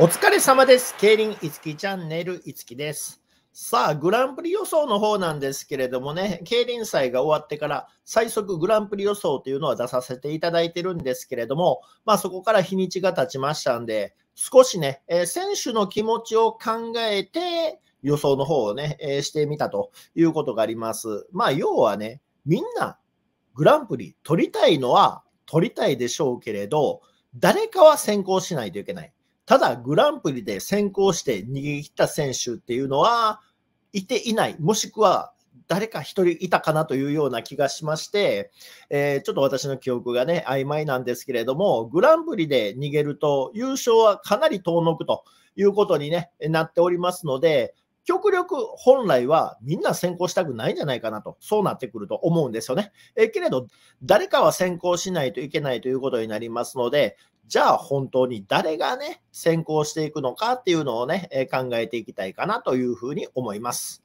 お疲れ様です。競輪いつきチャンネルいつきです。さあ、グランプリ予想の方なんですけれどもね、競輪祭が終わってから最速グランプリ予想というのは出させていただいてるんですけれども、まあそこから日にちが経ちましたんで、少しね、えー、選手の気持ちを考えて予想の方をね、えー、してみたということがあります。まあ要はね、みんなグランプリ取りたいのは取りたいでしょうけれど、誰かは先行しないといけない。ただグランプリで先行して逃げ切った選手っていうのは、いていない、もしくは誰か1人いたかなというような気がしまして、えー、ちょっと私の記憶がね、曖昧なんですけれども、グランプリで逃げると、優勝はかなり遠のくということに、ね、なっておりますので、極力本来はみんな先行したくないんじゃないかなと、そうなってくると思うんですよね。えけれど、誰かは先行しないといけないということになりますので、じゃあ本当に誰がね、先行していくのかっていうのをね、え考えていきたいかなというふうに思います。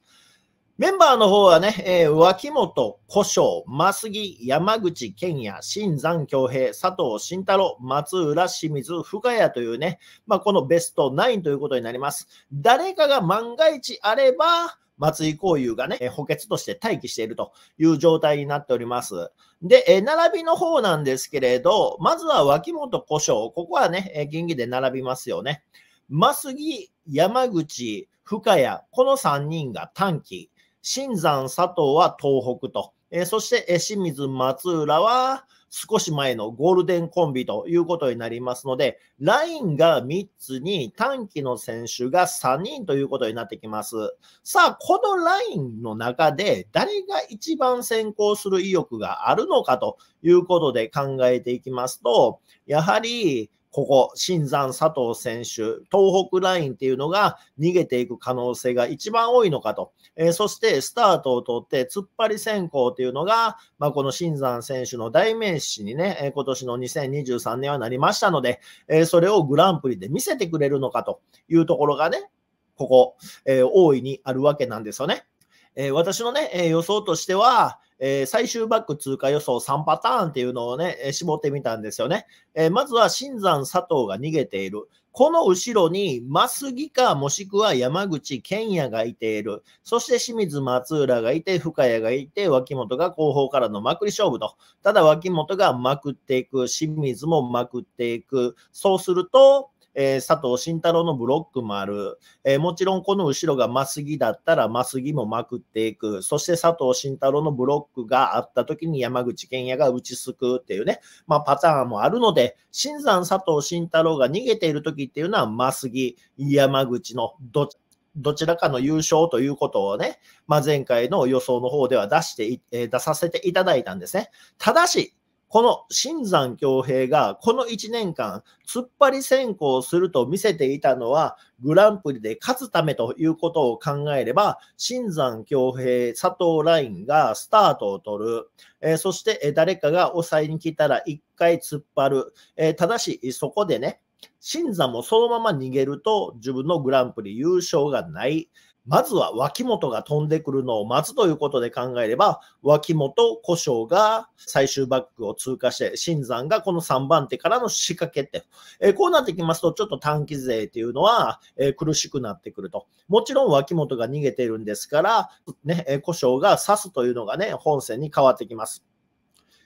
メンバーの方はね、えー、脇本、古生、真杉、山口健也、新山京平、佐藤慎太郎、松浦清水、深谷というね、まあ、このベスト9ということになります。誰かが万が一あれば、松井幸雄がね、補欠として待機しているという状態になっております。で、え並びの方なんですけれど、まずは脇本古生、ここはね、え銀議で並びますよね。真杉、山口、深谷、この3人が短期。新山佐藤は東北と、えそして、え清水松浦は少し前のゴールデンコンビということになりますので、ラインが3つに短期の選手が3人ということになってきます。さあ、このラインの中で誰が一番先行する意欲があるのかということで考えていきますと、やはりここ、新山佐藤選手、東北ラインっていうのが逃げていく可能性が一番多いのかと。えー、そしてスタートを取って突っ張り先行っていうのが、まあ、この新山選手の代名詞にね、え今年の2023年はなりましたので、えー、それをグランプリで見せてくれるのかというところがね、ここ、えー、大いにあるわけなんですよね。えー、私のね、え予想としては、え最終バック通過予想3パターンっていうのをね、え絞ってみたんですよね。えまずは新山佐藤が逃げている。この後ろに、増ギか、もしくは山口健也がいている。そして清水松浦がいて、深谷がいて、脇本が後方からのまくり勝負と。ただ脇本がまくっていく、清水もまくっていく。そうすると、えー、佐藤慎太郎のブロックもある、えー、もちろんこの後ろがマスギだったらマスギもまくっていく、そして佐藤慎太郎のブロックがあった時に山口健也が打ちすくっていうね、まあ、パターンもあるので、新山佐藤慎太郎が逃げている時っていうのはマスギ、山口のどちどちらかの優勝ということをね、まあ、前回の予想の方では出して、え出させていただいたんですね。ただし、この新山恭平がこの1年間、突っ張り先行すると見せていたのは、グランプリで勝つためということを考えれば、新山恭平、佐藤ラインがスタートを取る、えー、そして誰かが抑えに来たら1回突っ張る、えー、ただしそこでね、新山もそのまま逃げると自分のグランプリ優勝がない、まずは脇本が飛んでくるのを待つということで考えれば、脇本、古生が最終バックを通過して、新山がこの3番手からの仕掛けて、えー、こうなってきますと、ちょっと短期勢っていうのは、えー、苦しくなってくると。もちろん脇本が逃げてるんですから、ね、えー、古生が刺すというのがね、本戦に変わってきます。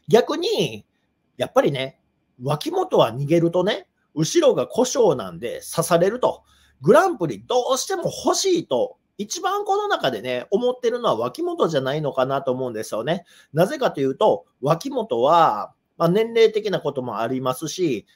逆に、やっぱりね、脇本は逃げるとね、後ろが故障なんで刺されると。グランプリどうしても欲しいと一番この中でね、思ってるのは脇本じゃないのかなと思うんですよね。なぜかというと、脇本は、まあ、年齢的なこともありますし、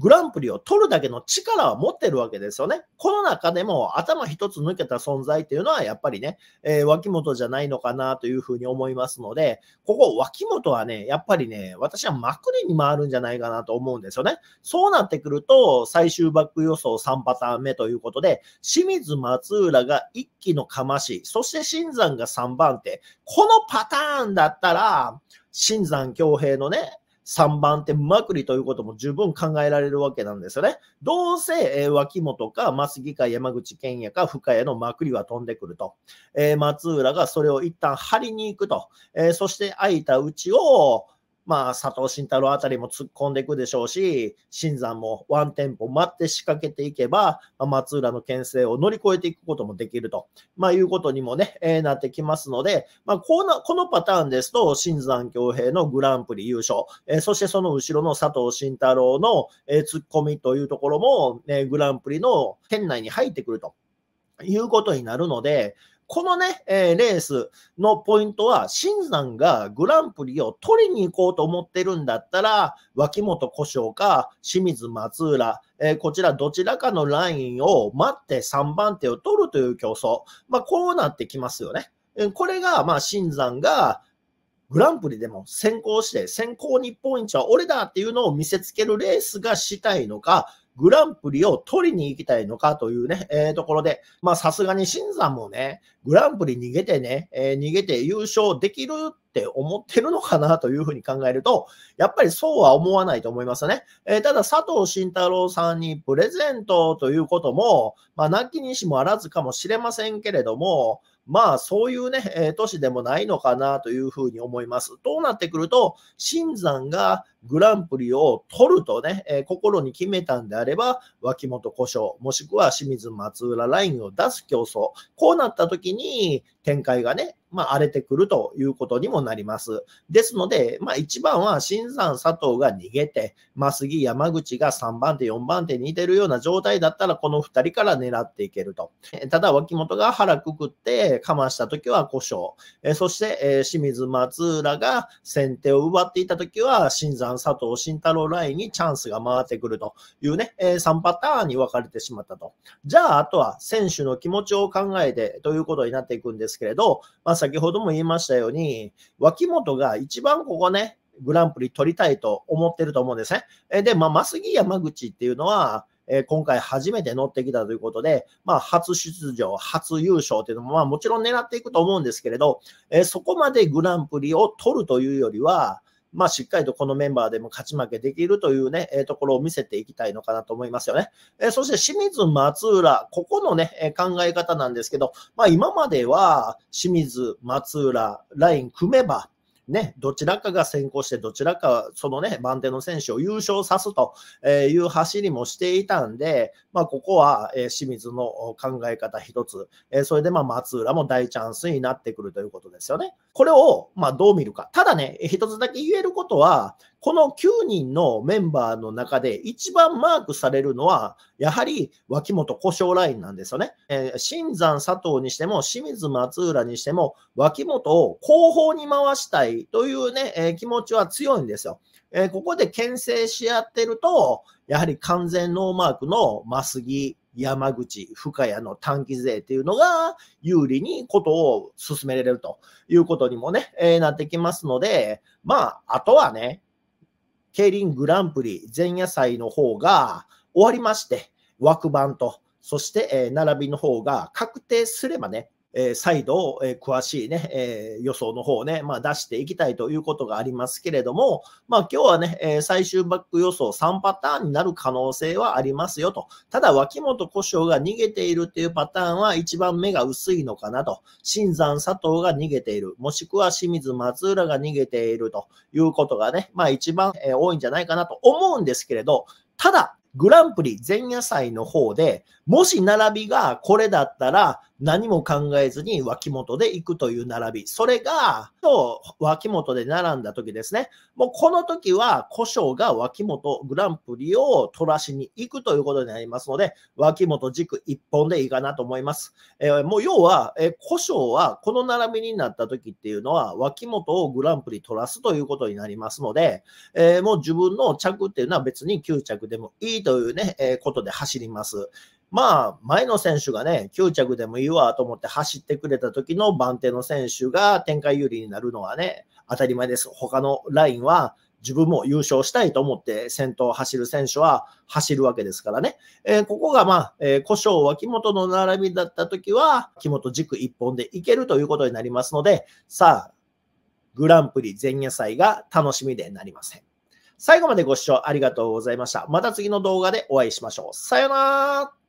グランプリを取るだけの力は持ってるわけですよね。この中でも頭一つ抜けた存在っていうのはやっぱりね、えー、脇本じゃないのかなというふうに思いますので、ここ脇本はね、やっぱりね、私はまくりに回るんじゃないかなと思うんですよね。そうなってくると、最終バック予想3パターン目ということで、清水松浦が1期のかまし、そして新山が3番手。このパターンだったら、新山恭平のね、3番手まくりということも十分考えられるわけなんですよね。どうせ、え脇本か、増木か、山口県也か、深谷のまくりは飛んでくると。え松浦がそれを一旦張りに行くと。えそして空いたうちを、まあ、佐藤慎太郎あたりも突っ込んでいくでしょうし、新山もワンテンポ待って仕掛けていけば、まあ、松浦の牽制を乗り越えていくこともできると、まあ、いうことにもね、えー、なってきますので、まあ、この、このパターンですと、新山恭平のグランプリ優勝、えー、そしてその後ろの佐藤慎太郎の、えー、突っ込みというところも、えー、グランプリの圏内に入ってくると。いうことになるので、このね、えー、レースのポイントは、新山がグランプリを取りに行こうと思ってるんだったら、脇本故障か清水松浦、えー、こちらどちらかのラインを待って3番手を取るという競争。まあ、こうなってきますよね。これが、まあ、新山が、グランプリでも先行して、先行日本一は俺だっていうのを見せつけるレースがしたいのか、グランプリを取りに行きたいのかというね、えー、ところで、まあさすがに新さんもね、グランプリ逃げてね、えー、逃げて優勝できるって思ってるのかなというふうに考えると、やっぱりそうは思わないと思いますね。えー、ただ、佐藤慎太郎さんにプレゼントということも、まあ、なきにしもあらずかもしれませんけれども、まあ、そういうね、えー、都市でもないのかなというふうに思います。となってくると、新山が、グランプリを取るとね、え心に決めたんであれば、脇本故障、もしくは清水松浦ラインを出す競争、こうなった時に展開がね、まあ、荒れてくるということにもなります。ですので、まあ、一番は新山佐藤が逃げて、ま杉山口が3番手、4番手に似てるような状態だったら、この2人から狙っていけると。ただ、脇本が腹くくってかました時は故障。えそして、え清水松浦が先手を奪っていた時は、新山さん、佐藤慎太郎ラインにチャンスが回ってくるというね、えー、3パターンに分かれてしまったと。じゃあ、あとは選手の気持ちを考えてということになっていくんですけれど、まあ、先ほども言いましたように、脇本が一番ここね、グランプリ取りたいと思ってると思うんですね。えで、まあ、増木山口っていうのは、え今回初めて乗ってきたということで、まあ、初出場、初優勝っていうのも、まあ、もちろん狙っていくと思うんですけれど、えそこまでグランプリを取るというよりは、まあ、しっかりとこのメンバーでも勝ち負けできるというね、えところを見せていきたいのかなと思いますよね。えそして清水、松浦、ここのね、え考え方なんですけど、まあ、今までは清水、松浦、ライン組めば、ね、どちらかが先行して、どちらかそのね、番手の選手を優勝さすという走りもしていたんで、まあ、ここは清水の考え方一つ、それでま松浦も大チャンスになってくるということですよね。これをまどう見るか。ただね、一つだけ言えることは、この9人のメンバーの中で一番マークされるのは、やはり脇本故障ラインなんですよね。えー、新山佐藤にしても、清水松浦にしても、脇本を後方に回したいというね、えー、気持ちは強いんですよ。えー、ここで牽制し合ってると、やはり完全ノーマークの増木、山口、深谷の短期税っていうのが有利にことを進められるということにもね、えー、なってきますので、まあ、あとはね、競輪グランプリ前夜祭の方が終わりまして、枠番と、そして、え並びの方が確定すればね、え再度、え詳しいね、え予想の方ね、まあ、出していきたいということがありますけれども、まあ、今日はね、え最終バック予想3パターンになる可能性はありますよと。ただ、脇本故障が逃げているっていうパターンは一番目が薄いのかなと。新山佐藤が逃げている。もしくは清水松浦が逃げているということがね、まあ一番、え多いんじゃないかなと思うんですけれど、ただ、グランプリ前夜祭の方で、もし並びがこれだったら、何も考えずに脇元で行くという並び。それが、と脇元で並んだ時ですね。もうこの時は、胡障が脇元グランプリを取らしに行くということになりますので、脇元軸一本でいいかなと思います。えー、もう要は、えー、故障はこの並びになった時っていうのは、脇元をグランプリ取らすということになりますので、えー、もう自分の着っていうのは別に9着でもいいというね、えー、ことで走ります。まあ、前の選手がね、9着でもいいわと思って走ってくれた時の番手の選手が展開有利になるのはね、当たり前です。他のラインは自分も優勝したいと思って先頭を走る選手は走るわけですからね。えー、ここがまあ、えー、故障脇本の並びだった時は、木本軸1本でいけるということになりますので、さあ、グランプリ前夜祭が楽しみでなりません。最後までご視聴ありがとうございました。また次の動画でお会いしましょう。さよなら